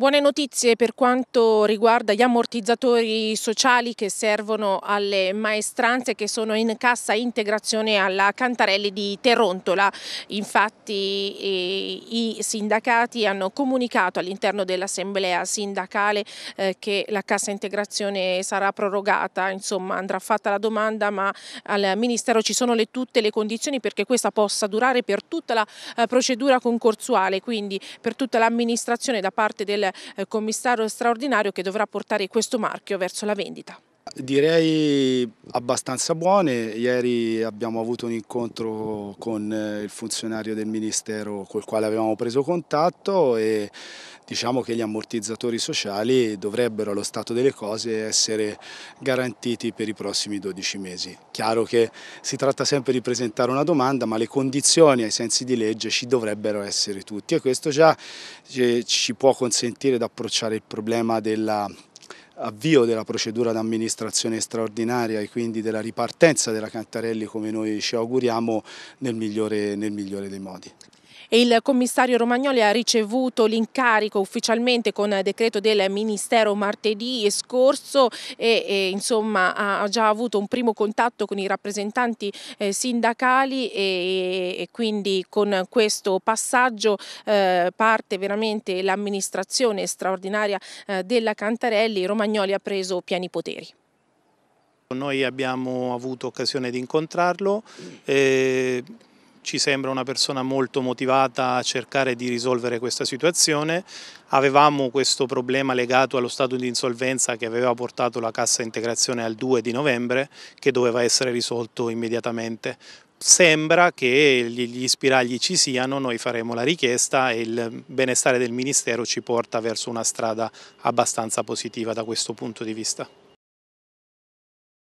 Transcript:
Buone notizie per quanto riguarda gli ammortizzatori sociali che servono alle maestranze che sono in cassa integrazione alla Cantarelli di Terontola. Infatti eh, i sindacati hanno comunicato all'interno dell'assemblea sindacale eh, che la cassa integrazione sarà prorogata, insomma andrà fatta la domanda ma al Ministero ci sono le, tutte le condizioni perché questa possa durare per tutta la eh, procedura concorsuale, quindi per tutta l'amministrazione da parte del eh, commissario straordinario che dovrà portare questo marchio verso la vendita. Direi abbastanza buone, ieri abbiamo avuto un incontro con eh, il funzionario del Ministero col quale avevamo preso contatto e diciamo che gli ammortizzatori sociali dovrebbero allo stato delle cose essere garantiti per i prossimi 12 mesi. Chiaro che si tratta sempre di presentare una domanda ma le condizioni ai sensi di legge ci dovrebbero essere tutti e questo già eh, ci può consentire di approcciare il problema della avvio della procedura d'amministrazione straordinaria e quindi della ripartenza della Cantarelli come noi ci auguriamo nel migliore, nel migliore dei modi. Il commissario Romagnoli ha ricevuto l'incarico ufficialmente con decreto del Ministero martedì scorso e, e insomma, ha già avuto un primo contatto con i rappresentanti eh, sindacali e, e, quindi con questo passaggio eh, parte veramente l'amministrazione straordinaria eh, della Cantarelli. Romagnoli ha preso pieni poteri. Noi abbiamo avuto occasione di incontrarlo. Eh, ci sembra una persona molto motivata a cercare di risolvere questa situazione. Avevamo questo problema legato allo stato di insolvenza che aveva portato la cassa integrazione al 2 di novembre che doveva essere risolto immediatamente. Sembra che gli spiragli ci siano, noi faremo la richiesta e il benestare del Ministero ci porta verso una strada abbastanza positiva da questo punto di vista.